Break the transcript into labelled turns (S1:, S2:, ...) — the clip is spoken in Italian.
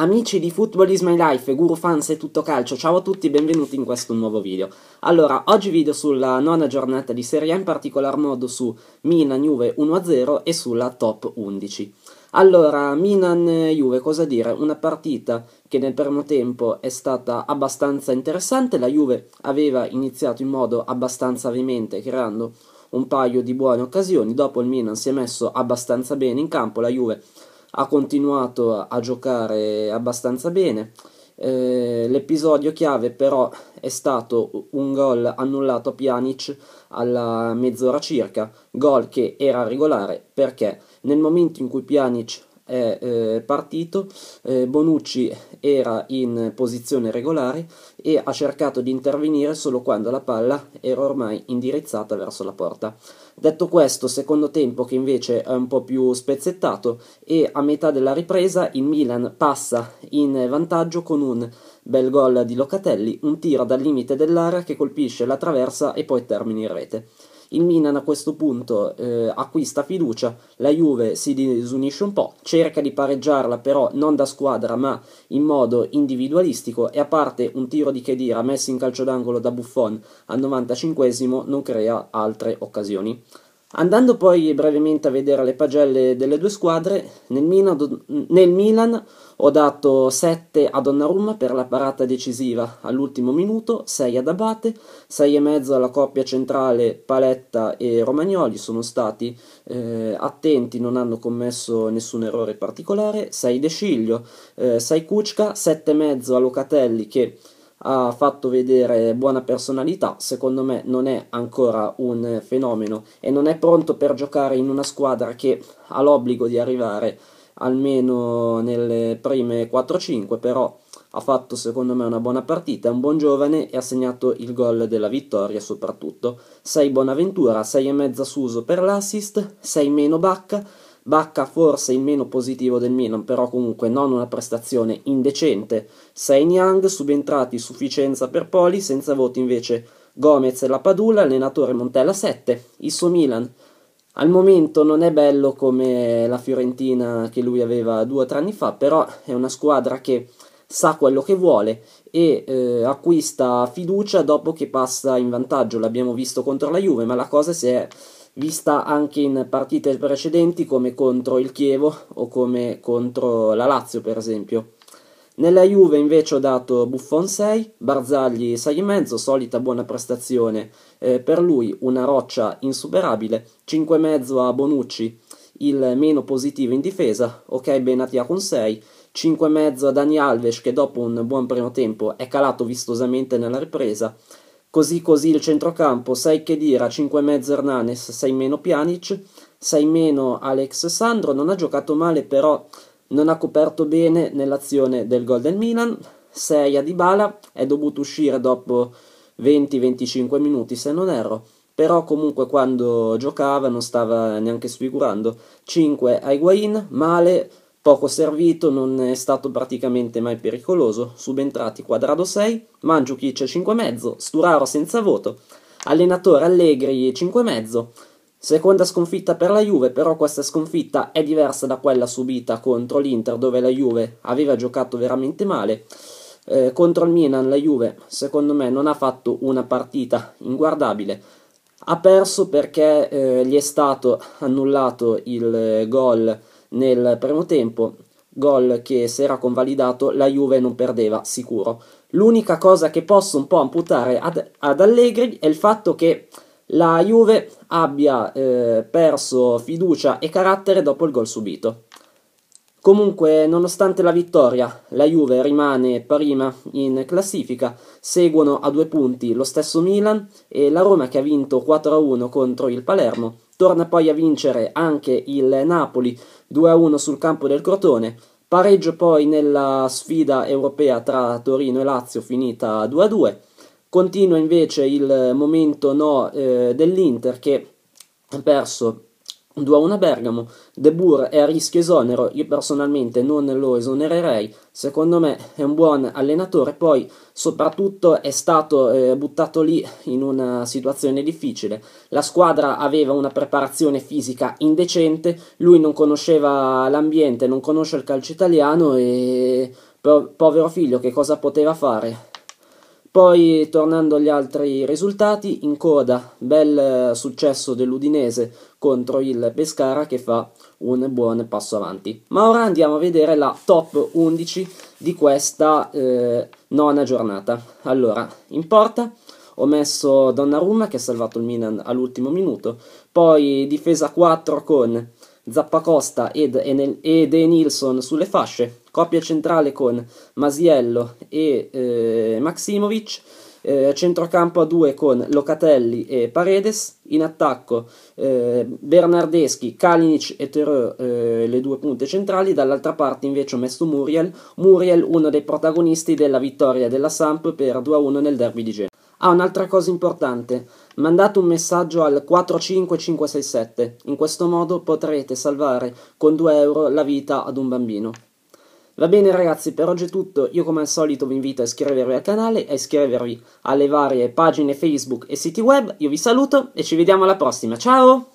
S1: Amici di Football is my life, guru fans e tutto calcio, ciao a tutti e benvenuti in questo nuovo video. Allora, oggi video sulla nona giornata di Serie A, in particolar modo su Milan-Juve 1-0 e sulla Top 11. Allora, Milan-Juve, cosa dire? Una partita che nel primo tempo è stata abbastanza interessante, la Juve aveva iniziato in modo abbastanza veemente creando un paio di buone occasioni, dopo il Milan si è messo abbastanza bene in campo, la Juve ha continuato a giocare abbastanza bene. Eh, l'episodio chiave però è stato un gol annullato a Pjanic alla mezz'ora circa, gol che era regolare perché nel momento in cui Pjanic è eh, partito, eh, Bonucci era in posizione regolare e ha cercato di intervenire solo quando la palla era ormai indirizzata verso la porta. Detto questo, secondo tempo che invece è un po' più spezzettato e a metà della ripresa il Milan passa in vantaggio con un bel gol di Locatelli, un tiro dal limite dell'area che colpisce la traversa e poi termina in rete. Il Milan a questo punto eh, acquista fiducia, la Juve si disunisce un po', cerca di pareggiarla però non da squadra ma in modo individualistico e a parte un tiro di Chedira messo in calcio d'angolo da Buffon al 95 non crea altre occasioni. Andando poi brevemente a vedere le pagelle delle due squadre, nel Milan, nel Milan, ho dato 7 a Donnarumma per la parata decisiva all'ultimo minuto, 6 ad Abate, 6,5 alla coppia centrale Paletta e Romagnoli, sono stati eh, attenti, non hanno commesso nessun errore particolare, 6 De Sciglio, eh, 6 Cucca, 7,5 a Locatelli che ha fatto vedere buona personalità, secondo me non è ancora un fenomeno e non è pronto per giocare in una squadra che ha l'obbligo di arrivare almeno nelle prime 4-5, però ha fatto secondo me una buona partita, è un buon giovane e ha segnato il gol della vittoria soprattutto. 6 Bonaventura, 6,5 Suso per l'assist, 6 meno Bacca, Bacca forse il meno positivo del Milan, però comunque non una prestazione indecente. Sein Yang subentrati sufficienza per Poli, senza voti invece Gomez e la Padula, allenatore Montella 7, il suo Milan. Al momento non è bello come la Fiorentina che lui aveva due o tre anni fa, però è una squadra che sa quello che vuole e eh, acquista fiducia dopo che passa in vantaggio. L'abbiamo visto contro la Juve, ma la cosa si è vista anche in partite precedenti come contro il Chievo o come contro la Lazio per esempio. Nella Juve invece ho dato Buffon 6, Barzagli 6,5, solita buona prestazione eh, per lui, una roccia insuperabile, 5,5 a Bonucci, il meno positivo in difesa, ok Benatia con 6, 5,5 a Dani Alves che dopo un buon primo tempo è calato vistosamente nella ripresa, Così così il centrocampo, sai 6 Chedira, 5 mezzo Hernanes, 6 meno Pjanic, 6 meno Alex Sandro, non ha giocato male però non ha coperto bene nell'azione del gol del Milan, 6 a Dybala, è dovuto uscire dopo 20-25 minuti se non erro, però comunque quando giocava non stava neanche sfigurando, 5 a Higuain, male poco servito, non è stato praticamente mai pericoloso. Subentrati quadrado 6, Mandzukic 5,5, Sturaro senza voto, allenatore Allegri 5,5. Seconda sconfitta per la Juve, però questa sconfitta è diversa da quella subita contro l'Inter dove la Juve aveva giocato veramente male. Eh, contro il Milan la Juve, secondo me, non ha fatto una partita inguardabile. Ha perso perché eh, gli è stato annullato il gol nel primo tempo, gol che se era convalidato la Juve non perdeva sicuro. L'unica cosa che posso un po' amputare ad, ad Allegri è il fatto che la Juve abbia eh, perso fiducia e carattere dopo il gol subito. Comunque, nonostante la vittoria, la Juve rimane prima in classifica, seguono a due punti lo stesso Milan e la Roma che ha vinto 4-1 contro il Palermo, torna poi a vincere anche il Napoli 2-1 sul campo del Crotone, pareggio poi nella sfida europea tra Torino e Lazio finita 2-2, continua invece il momento no eh, dell'Inter che ha perso 2-1 Bergamo, De Boer è a rischio esonero, io personalmente non lo esonererei, secondo me è un buon allenatore, poi soprattutto è stato eh, buttato lì in una situazione difficile, la squadra aveva una preparazione fisica indecente, lui non conosceva l'ambiente, non conosce il calcio italiano e povero figlio che cosa poteva fare? Poi tornando agli altri risultati, in coda bel eh, successo dell'Udinese contro il Pescara che fa un buon passo avanti. Ma ora andiamo a vedere la top 11 di questa eh, nona giornata. Allora, in porta ho messo Donnarumma che ha salvato il Milan all'ultimo minuto, poi difesa 4 con Zappacosta ed, ed Enilson sulle fasce, coppia centrale con Masiello e eh, Maximovic, eh, centrocampo a due con Locatelli e Paredes, in attacco eh, Bernardeschi, Kalinic e Terreur eh, le due punte centrali, dall'altra parte invece ho messo Muriel, Muriel uno dei protagonisti della vittoria della Samp per 2-1 nel derby di Genova. Ah, un'altra cosa importante, mandate un messaggio al 45567, in questo modo potrete salvare con 2 euro la vita ad un bambino. Va bene ragazzi, per oggi è tutto, io come al solito vi invito a iscrivervi al canale, a iscrivervi alle varie pagine Facebook e siti web, io vi saluto e ci vediamo alla prossima, ciao!